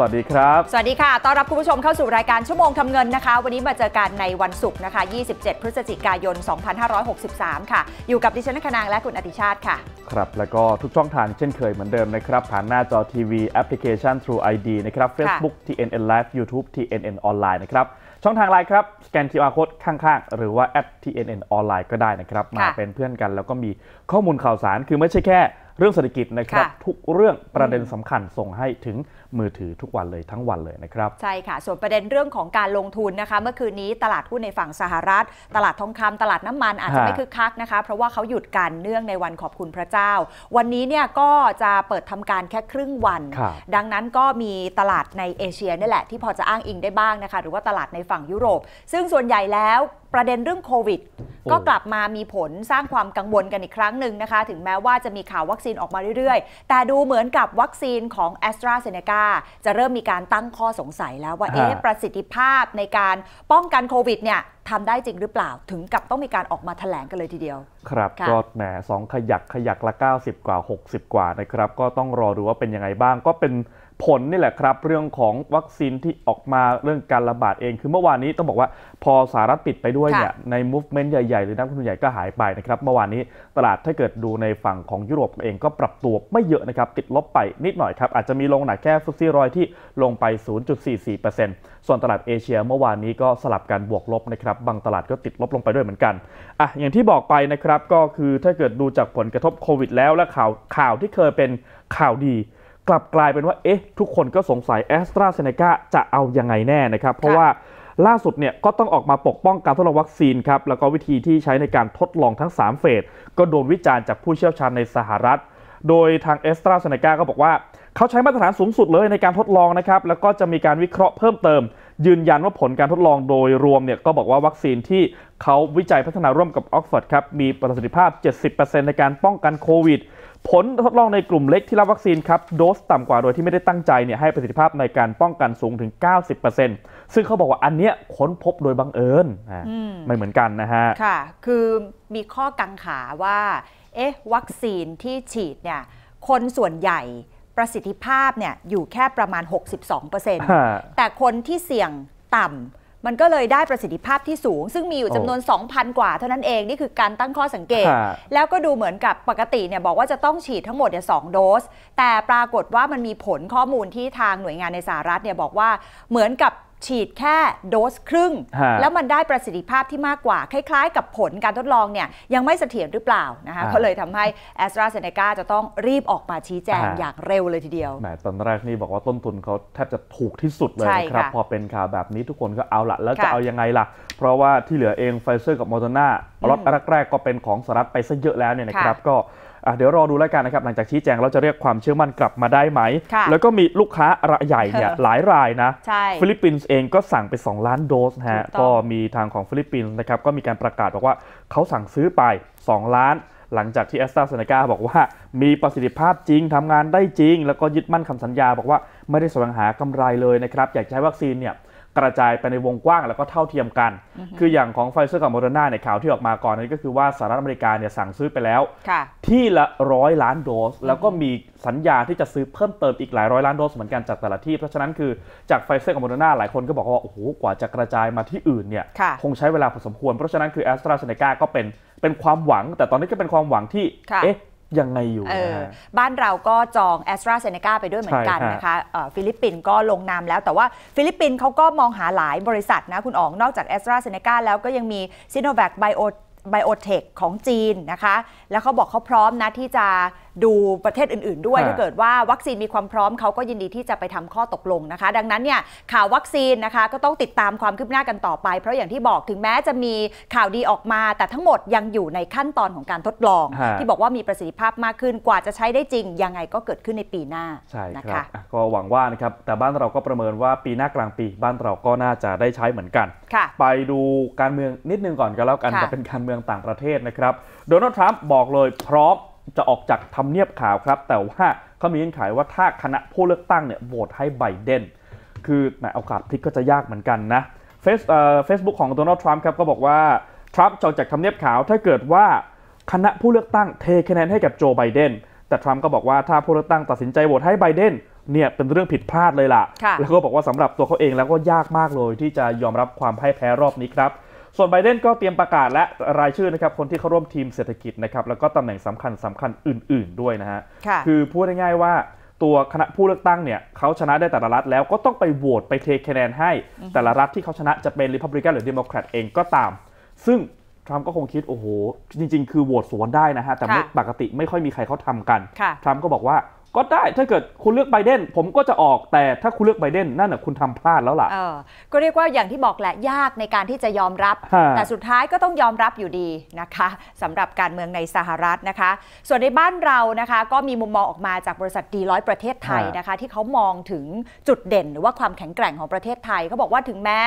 สวัสดีครับ สวัสดีค่ะ ต้อนรับคุณผู้ชมเข้าสู่รายการชั่วโมงทำเงินนะคะ วันนี้มาเจอกันในวันศุกร์นะคะ 27 พฤศจิกายน 2563 ค่ะ อยู่กับดิฉันคณางและคุณอติชาติค่ะ ครับ แล้วก็ทุกช่องทางเช่นเคยเหมือนเดิมนะครับ ผ่านหน้าจอทีวี แอปพลิเคชัน True ID นะครับ Facebook TNN Live YouTube TNN Online นะครับ ช่องทางไลน์ครับ สแกน QR Code ข้างๆ หรือว่าแอป TNN Online ก็ได้นะครับ มาเป็นเพื่อนกันแล้วก็มีข้อมูลข่าวสาร คือไม่ใช่แค่เรื่องเศรษฐกิจนะครับทุกเรื่องประเด็นสำคัญส่งให้ถึงมือถือทุกวันเลยทั้งวันเลยนะครับ ใช่ค่ะ ส่วนประเด็นเรื่องของการลงทุนนะคะเมื่อคืนนี้ตลาดหุ้นในฝั่งสหรัฐตลาดทองคำตลาดน้ำมันอาจจะไม่คึกคักนะคะเพราะว่าเขาหยุดการเนื่องในวันขอบคุณพระเจ้า วันนี้เนี่ยก็จะเปิดทำการแค่ครึ่งวัน ดังนั้นก็มีตลาดในเอเชียนี่แหละที่พอจะอ้างอิงได้บ้างนะคะหรือว่าตลาดในฝั่งยุโรป ซึ่งส่วนใหญ่แล้วประเด็นเรื่องโควิดก็กลับมามีผลสร้างความกังวลกันอีกครั้งหนึ่งนะคะ ถึงแม้ว่าจะมีข่าววัคซีนออกมาเรื่อยๆ แต่ดูเหมือนกับวัคซีนของแอสตราเซเนกาจะเริ่มมีการตั้งข้อสงสัยแล้วว่าเอ๊ะประสิทธิภาพในการป้องกันโควิดเนี่ยทำได้จริงหรือเปล่าถึงกับต้องมีการออกมาแถลงกันเลยทีเดียว ครับอดแหมสองขยักขยักละ 90 กว่า 60 กว่านะครับก็ต้องรอดูว่าเป็นยังไงบ้างก็เป็นผลนี่แหละครับเรื่องของวัคซีนที่ออกมาเรื่องการระบาดเอง คือเมื่อวานนี้ต้องบอกว่าพอสหรัฐปิดไปด้วยเนี่ยใน movement ใหญ่ๆ หรือนักลงทุนใหญ่ก็หายไปนะครับ เมื่อวานนี้ตลาดถ้าเกิดดูในฝั่งของยุโรปเองก็ปรับตัวไม่เยอะนะครับ ติดลบไปนิดหน่อยครับอาจจะมีลงหนักแค่ฟุตซี่รอยที่ลงไป 0.44%ส่วนตลาดเอเชียเมื่อวานนี้ก็สลับกันบวกลบนะครับ บางตลาดก็ติดลบลงไปด้วยเหมือนกันอ่ะอย่างที่บอกไปนะครับก็คือถ้าเกิดดูจากผลกระทบโควิดแล้วและข่าวข่าวที่เคยเป็นข่าวดีกลับกลายเป็นว่า เอ๊ะ ทุกคนก็สงสัยแอสตราเซเนกาจะเอายังไงแน่นะครับ เพราะว่าล่าสุดเนี่ยก็ต้องออกมาปกป้องการทดลองวัคซีนครับแล้วก็วิธีที่ใช้ในการทดลองทั้ง 3 เฟสก็โดนวิจารณ์จากผู้เชี่ยวชาญในสหรัฐ โดยทางแอสตราเซเนกาก็บอกว่า เขาใช้มาตรฐานสูงสุดเลยในการทดลองนะครับแล้วก็จะมีการวิเคราะห์เพิ่มเติม ยืนยันว่าผลการทดลองโดยรวมเนี่ยก็บอกว่าวัคซีนที่เขาวิจัยพัฒนาร่วมกับออกฟอร์ดครับมีประสิทธิภาพ 70%ในการป้องกันโควิดผลทดลองในกลุ่มเล็กที่รับวัคซีนครับ โดสต่ำกว่าโดยที่ไม่ได้ตั้งใจเนี่ยให้ประสิทธิภาพในการป้องกันสูงถึง 90%ซึ่งเขาบอกว่าอันเนี้ยค้นพบโดยบังเอิญไม่เหมือนกันนะฮะค่ะคือมีข้อกังขาว่าเอ๊ะ วัคซีนที่ฉีดเนี่ยคนส่วนใหญ่ประสิทธิภาพเนี่ยอยู่แค่ประมาณ 62%แต่คนที่เสี่ยงต่ำมันก็เลยได้ประสิทธิภาพที่สูง ซึ่งมีอยู่จำนวน 2,000 กว่าเท่านั้นเอง นี่คือการตั้งข้อสังเกต แล้วก็ดูเหมือนกับปกติเนี่ย บอกว่าจะต้องฉีดทั้งหมดเนี่ยสโดส แต่ปรากฏว่ามันมีผลข้อมูลที่ทางหน่วยงานในสหรัฐเนี่ยบอกว่าเหมือนกับฉีดแค่โดสครึ่ง แล้วมันได้ประสิทธิภาพที่มากกว่า คล้ายๆ กับผลการทดลองเนี่ย ยังไม่เสถียรหรือเปล่านะคะก็เลยทำให้แอสตราเซเนกาจะต้องรีบออกมาชี้แจงอย่างเร็วเลยทีเดียว แหมตอนแรกนี่บอกว่าต้นทุนเขาแทบจะถูกที่สุดเลยครับ พอเป็นข่าวแบบนี้ทุกคนก็เอาละแล้วจะเอายังไงล่ะ เพราะว่าที่เหลือเองไฟเซอร์กับโมเดอร์นาล็อตแรกๆก็เป็นของสหรัฐไปซะเยอะแล้วเนี่ยนะครับก็เดี๋ยวรอดูแล้วกันนะครับ หลังจากชี้แจงเราจะเรียกความเชื่อมั่นกลับมาได้ไหม แล้วก็มีลูกค้ารายใหญ่เนี่ยหลายรายนะ ฟิลิปปินส์เองก็สั่งไป 2 ล้านโดสฮะ ก็มีทางของฟิลิปปินส์นะครับก็มีการประกาศบอกว่าเขาสั่งซื้อไป 2 ล้าน หลังจากที่แอสตราเซเนกาบอกว่ามีประสิทธิภาพจริงทำงานได้จริง แล้วก็ยึดมั่นคำสัญญาบอกว่าไม่ได้สวงหากำไรเลยนะครับอยากใช้วัคซีนเนี่ยกระจายไปในวงกว้างแล้วก็เท่าเทียมกัน คืออย่างของไฟเซอร์กับโมเดอร์นาในข่าวที่ออกมาก่อนนี้ก็คือว่าสหรัฐอเมริกาเนี่ยสั่งซื้อไปแล้วที่ละร้อยล้านโดส แล้วก็มีสัญญาที่จะซื้อเพิ่มเติมอีกหลายร้อยล้านโดสเหมือนกันจากแต่ละที่ เพราะฉะนั้นคือจากไฟเซอร์กับโมเดอร์นาหลายคนก็บอกว่าโอ้โหกว่าจะกระจายมาที่อื่นเนี่ยคงใช้เวลาพอสมควร เพราะฉะนั้นคือแอสตราเซเนกาก็เป็นเป็นความหวังแต่ตอนนี้ก็เป็นความหวังที่เอ๊ะยังไงอยู่บ้านเราก็จองแอสตราเซเนกาไปด้วยเหมือนกันนะคะ ฟิลิปปินส์ก็ลงนามแล้ว แต่ว่าฟิลิปปินส์เขาก็มองหาหลายบริษัทนะ คุณอ๋อง นอกจากแอสตราเซเนกาแล้วก็ยังมีซิโนแวคไบโอไบโอเทคของจีนนะคะ แล้วเขาบอกเขาพร้อมนะที่จะดูประเทศอื่น ๆด้วยถ้าเกิดว่าวัคซีนมีความพร้อม เขาก็ยินดีที่จะไปทำข้อตกลงนะคะ ดังนั้นเนี่ย ข่าววัคซีนนะคะก็ต้องติดตามความคืบหน้ากันต่อไป เพราะอย่างที่บอกถึงแม้จะมีข่าวดีออกมา แต่ทั้งหมดยังอยู่ในขั้นตอนของการทดลองที่บอกว่ามีประสิทธิภาพมากขึ้นกว่าจะใช้ได้จริงยังไงก็เกิดขึ้นในปีหน้าใช่ครับก็หวังว่านะครับแต่บ้านเราก็ประเมินว่าปีหน้ากลางปี บ้านเราก็น่าจะได้ใช้เหมือนกันไปดูการเมืองนิดนึงก่อนก็แล้วกันแต่เป็นการเมืองต่างประเทศนะครับโดนัลด์ทรัมป์บอกเลยพร้อมจะออกจากทำเนียบขาวครับ แต่ว่าเขามีเงื่อนไขว่าถ้าคณะผู้เลือกตั้งเนี่ยโหวตให้ไบเดนคือในโอกาสพลิกก็จะยากเหมือนกันนะ เฟซเฟซบุ๊กของโดนัลด์ทรัมป์ครับก็บอกว่าทรัมป์จะออกจากทำเนียบขาวถ้าเกิดว่าคณะผู้เลือกตั้งเทคะแนนให้กับโจไบเดนแต่ทรัมป์ก็บอกว่าถ้าผู้เลือกตั้งตัดสินใจโหวตให้ไบเดนเนี่ยเป็นเรื่องผิดพลาดเลยล่ะแล้วก็บอกว่าสำหรับตัวเขาเองแล้วก็ยากมากเลยที่จะยอมรับความพ่ายแพ้รอบนี้ครับส่วนไบเดนก็เตรียมประกาศและรายชื่อนะครับคนที่เข้าร่วมทีมเศรษฐกิจนะครับแล้วก็ตำแหน่งสำคัญ สำคัญอื่นๆด้วยนะฮะ คือพูดง่ายๆว่าตัวคณะผู้เลือกตั้งเนี่ยเขาชนะได้แต่ละรัฐแล้วก็ต้องไปโหวตไปเทคะแนนให้ แต่ละรัฐที่เขาชนะจะเป็นริพับลิกันหรือเดโมแครตเองก็ตาม ซึ่งทรัมป์ก็คงคิดโอ้โห จริงๆคือโหวตสวนได้นะฮะแต่ปกติไม่ค่อยมีใครเขาทำกันทรัมป์ก็บอกว่าก็ได้ถ้าเกิดคุณเลือกไบเดนผมก็จะออกแต่ถ้าคุณเลือกไบเดนนั่นแหะคุณทำพลาดแล้วล่ะก็เรียกว่าอย่างที่บอกแหละยากในการที่จะยอมรับ แต่สุดท้ายก็ต้องยอมรับอยู่ดีนะคะ สำหรับการเมืองในสหรัฐนะคะ ส่วนในบ้านเรานะคะ ก็มีมุมมองออกมาจากบริษัทดีร้อยประเทศไทยนะคะที่เขามองถึงจุดเด่นหรือว่าความแข็งแกร่งของประเทศไทยเขาบอกว่าถึงแม้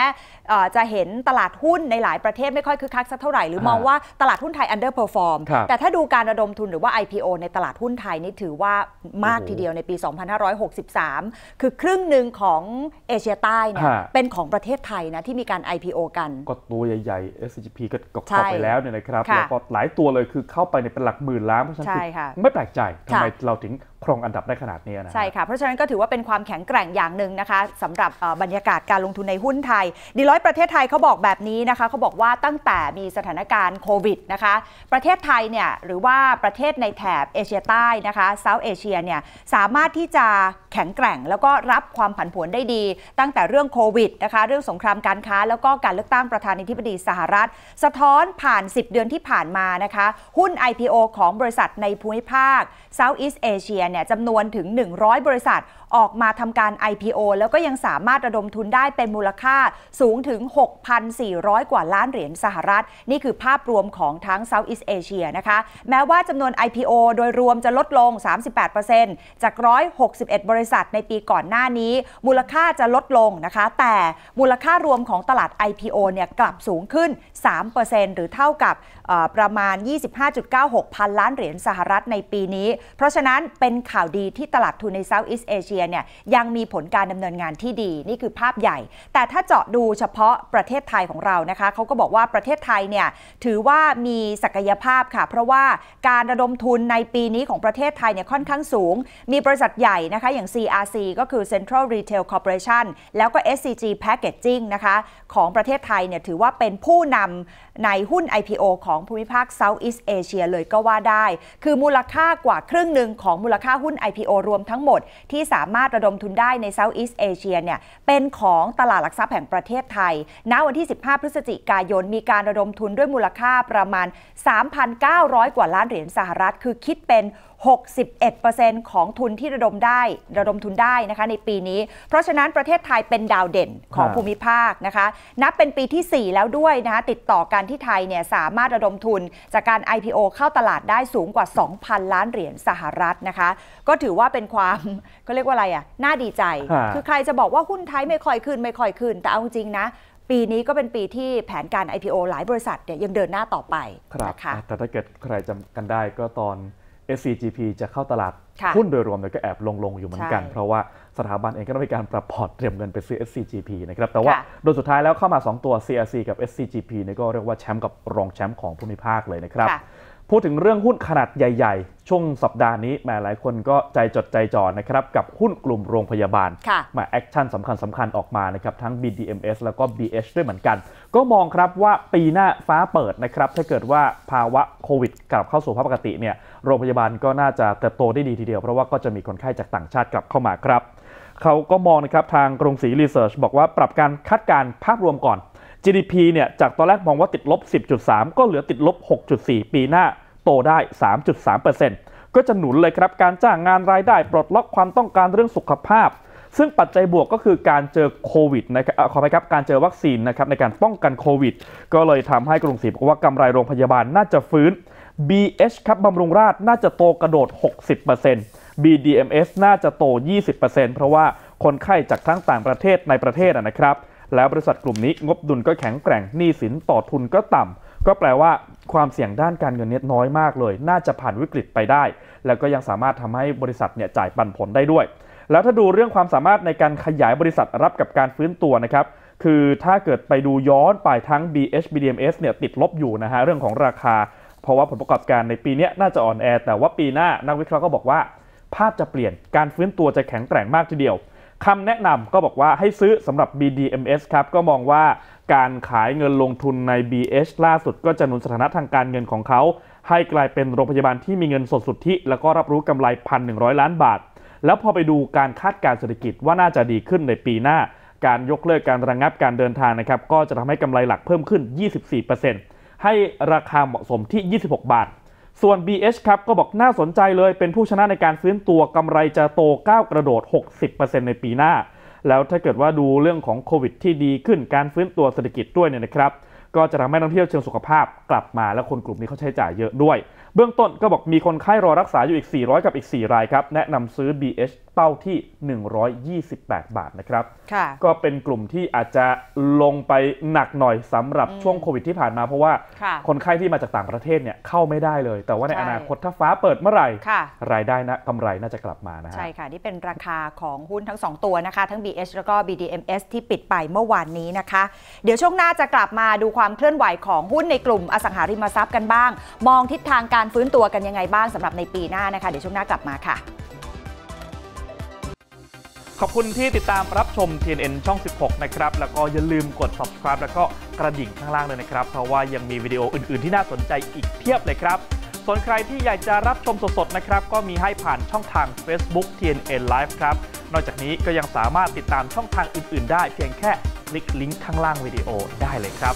จะเห็นตลาดหุ้นในหลายประเทศไม่ค่อยคึกคักสักเท่าไหร่หรือมองว่าตลาดหุ้นไทยอันเดอร์เพอร์ฟอร์มแต่ถ้าดูการระดมทุนหรือว่า IPO ในตลาดหุ้นไทยนี่ถือว่าากทีเดียวในปี 2563 คือครึ่งหนึ่งของเอเชียใต้เนี่ยเป็นของประเทศไทยนะที่มีการ IPO กัน ก็ตัวใหญ่ๆ SGP ก็เข้าไปแล้วเนี่ยนะครับ แล้วก็หลายตัวเลยคือเข้าไปในเป็นหลักหมื่นล้านเพราะฉะนั้นไม่แปลกใจทำไมเราถึงครองอันดับได้ขนาดนี้นะใช่ค่ะเพราะฉะนั้นก็ถือว่าเป็นความแข็งแกร่งอย่างหนึ่งนะคะสำหรับบรรยากาศการลงทุนในหุ้นไทยดีร้อยประเทศไทยเขาบอกแบบนี้นะคะเขาบอกว่าตั้งแต่มีสถานการณ์โควิดนะคะ ประเทศไทยเนี่ยหรือว่าประเทศในแถบเอเชียใต้นะคะเซาท์เอเชียเนี่ยสามารถที่จะแข็งแกร่งแล้วก็รับความผันผวนได้ดีตั้งแต่เรื่องโควิดนะคะ เรื่องสงครามการค้า แล้วก็การเลือกตั้งประธานาธิบดีสหรัฐสะท้อนผ่าน 10 เดือนที่ผ่านมานะคะ หุ้น IPO ของบริษัทในภูมิภาค Southeast Asia เนี่ยจำนวนถึง 100 บริษัทออกมาทำการ IPO แล้วก็ยังสามารถระดมทุนได้เป็นมูลค่าสูงถึง 6,400 กว่าล้านเหรียญสหรัฐนี่คือภาพรวมของทั้ง Southeast Asia นะคะแม้ว่าจำนวน IPO โดยรวมจะลดลง 38%จาก161บริริษัทในปีก่อนหน้านี้มูลค่าจะลดลงนะคะ แต่มูลค่ารวมของตลาด IPO เนี่ยกลับสูงขึ้น 3%หรือเท่ากับประมาณ 25.96 พันล้านเหรียญสหรัฐในปีนี้ เพราะฉะนั้นเป็นข่าวดีที่ตลาดทุนในเซาท์อีสเอเชียเนี่ยยังมีผลการดำเนินงานที่ดีนี่คือภาพใหญ่ แต่ถ้าเจาะดูเฉพาะประเทศไทยของเรานะคะเขาก็บอกว่าประเทศไทยเนี่ยถือว่ามีศักยภาพค่ะเพราะว่าการระดมทุนในปีนี้ของประเทศไทยเนี่ยค่อนข้างสูง มีบริษัทใหญ่นะคะอย่าง CRC ก็คือ Central Retail Corporation แล้วก็ SCG Packaging นะคะ ของประเทศไทยเนี่ยถือว่าเป็นผู้นำในหุ้น IPO ของภูมิภาค Southeast Asia เลยก็ว่าได้ คือมูลค่ากว่าครึ่งหนึ่งของมูลค่าหุ้น IPO รวมทั้งหมด ที่สามารถระดมทุนได้ใน Southeast Asia เนี่ย เป็นของตลาดหลักทรัพย์แห่งประเทศไทย ณ วันที่ 15 พฤศจิกายนมีการระดมทุนด้วยมูลค่าประมาณ 3,900 กว่าล้านเหรียญสหรัฐ คือคิดเป็น 61%ของทุนที่ระดมได้ ระดมทุนได้นะคะ ในปีนี้ เพราะฉะนั้นประเทศไทยเป็นดาวเด่นของภูมิภาคนะคะ นับเป็นปีที่ 4 แล้วด้วยนะคะ ติดต่อกันที่ไทยเนี่ยสามารถระดมทุนจากการ IPO เข้าตลาดได้สูงกว่า 2,000 ล้านเหรียญสหรัฐนะคะ ก็ถือว่าเป็นความก็เรียกว่าอะไรอะ่ะน่าดีใจ คือใครจะบอกว่าหุ้นไทยไม่ค่อยขึ้นไม่ค่อยขึ้นแต่เอาจริงนะปีนี้ก็เป็นปีที่แผนการ IPO หลายบริษัทเนี่ยยังเดินหน้าต่อไปนะคะแต่ถ้าเกิดใครจำกันได้ก็ตอน SCGP จะเข้าตลาด หุ้นโดยรวมเนี่ยก็แอบลงลงอยู่เหมือนกันเพราะว่าสถาบันเองก็ต้องมีการปรับพอร์ตเตรียมเงินไปซื้อ SCGP นะครับแต่ว่าโดยสุดท้ายแล้วเข้ามา 2 ตัว CRC กับ SCGP เนี่ยก็เรียกว่าแชมป์กับรองแชมป์ของภูมิภาคเลยนะครับพูดถึงเรื่องหุ้นขนาดใหญ่ ๆ ช่วงสัปดาห์นี้แม่หลายคนก็ใจจดใจจ่อนะครับ กับหุ้นกลุ่มโรงพยาบาลมาแอคชั่นสำคัญสำคัญออกมานะครับทั้ง BDMs แล้วก็ BH ด้วยเหมือนกัน ก็มองครับว่าปีหน้าฟ้าเปิดนะครับถ้าเกิดว่าภาวะโควิดกลับเข้าสู่ภาพปกติเนี่ยโรงพยาบาลก็น่าจะเติบโตได้ดีทีเดียวเพราะว่าก็จะมีคนไข้จากต่างชาติกลับเข้ามาครับเขาก็มองนะครับทางกรุงศรีรีเสิร์ชบอกว่าปรับการคาดการภาพรวมก่อน GDP เนี่ยจากตอนแรกมองว่าติดลบ 10.3 ก็เหลือติดลบ 6.4 ปีหน้าโตได้ 3.3%ก็จะหนุนเลยครับการจ้างงานรายได้ปลดล็อกความต้องการเรื่องสุขภาพ ซึ่งปัจจัยบวกก็คือการเจอโควิดนะครับ ขอไปครับการเจอวัคซีนนะครับในการป้องกันโควิดก็เลยทำให้กรุงศรีบอกว่ากำไรโรงพยาบาลน่าจะฟื้น BH ครับบำรุงราชน่าจะโตกระโดด60% BDMs น่าจะโต 20%เพราะว่าคนไข้จากทั้งต่างประเทศในประเทศนะครับ แล้วบริษัทกลุ่มนี้ งบดุลก็แข็งแกร่งหนี้สินต่อทุนก็ต่ำ ก็แปลว่าความเสี่ยงด้านการเงินเน็ยน้อยมากเลย น่าจะผ่านวิกฤตไปได้ แล้วก็ยังสามารถทำให้บริษัทเนี่ยจ่ายปันผลได้ด้วย แล้วถ้าดูเรื่องความสามารถในการขยายบริษัทรับกับการฟื้นตัวนะครับคือถ้าเกิดไปดูย้อนไปทั้ง BH BDMs เนี่ยติดลบอยู่นะฮะเรื่องของราคา เพราะว่าผลประกอบการในปีนี้น่าจะอ่อนแอแต่ว่าปีหน้านักวิเคราะห์ก็บอกว่าภาพจะเปลี่ยนการฟื้นตัวจะแข็งแกร่งมากทีเดียวคำแนะนำก็บอกว่าให้ซื้อสำหรับ BDMs ครับ ก็มองว่าการขายเงินลงทุนใน BH ล่าสุดก็จะหนุนสถานะทางการเงินของเขา ให้กลายเป็นโรงพยาบาลที่มีเงินสดสุทธิ แล้วก็รับรู้กำไร 1,100 ล้านบาท แล้วพอไปดูการคาดการเศรษฐกิจว่าน่าจะดีขึ้นในปีหน้า การยกเลิกการระงงับการเดินทางนะครับก็จะทำให้กำไรหลักเพิ่มขึ้น 24%ให้ราคาเหมาะสมที่ 26 บาทส่วน BH ครับก็บอกน่าสนใจเลยเป็นผู้ชนะในการฟื้นตัวกำไรจะโตก้าวกระโดด 60%ในปีหน้า แล้วถ้าเกิดว่าดูเรื่องของโควิดที่ดีขึ้นการฟื้นตัวเศรษฐกิจด้วยเนี่ยนะครับ ก็จะทำให้นักท่องเที่ยวเชิงสุขภาพกลับมา และคนกลุ่มนี้เขาใช้จ่ายเยอะด้วยเบื้องต้นก็บอกมีคนไข้รอรักษาอยู่อีก 400 กับอีก 4 รายครับ แนะนำซื้อ BH เป้าที่ 128 บาทนะครับก็เป็นกลุ่มที่อาจจะลงไปหนักหน่อยสำหรับช่วงโควิดที่ผ่านมา เพราะว่าคนไข้ที่มาจากต่างประเทศเนี่ยเข้าไม่ได้เลย แต่ว่าในอนาคตถ้าฟ้าเปิดเมื่อไหร่รายได้นะกำไรน่าจะกลับมานะฮะใช่ค่ะ นี่เป็นราคาของหุ้นทั้ง 2 ตัวนะคะทั้ง BH แล้วก็ BDMs ที่ปิดไปเมื่อวานนี้นะคะเดี๋ยวช่วงหน้าจะกลับมาดูความเคลื่อนไหวของหุ้นในกลุ่มอสังหาริมทรัพย์กันบ้าง มองทิศทางการการฟื้นตัวกันยังไงบ้างสำหรับในปีหน้านะคะ เดี๋ยวช่วงหน้ากลับมาค่ะ ขอบคุณที่ติดตามรับชม TNN ช่อง 16 นะครับ แล้วก็อย่าลืมกด subscribe แล้วก็กระดิ่งข้างล่างเลยนะครับ เพราะว่ายังมีวิดีโออื่นๆที่น่าสนใจอีกเพียบเลยครับส่วนใครที่อยากจะรับชมสด ๆ นะครับ ก็มีให้ผ่านช่องทาง Facebook TNN Live ครับนอกจากนี้ก็ยังสามารถติดตามช่องทางอื่น ๆ ได้เพียงแค่คลิกลิงก์ข้างล่างวิดีโอได้เลยครับ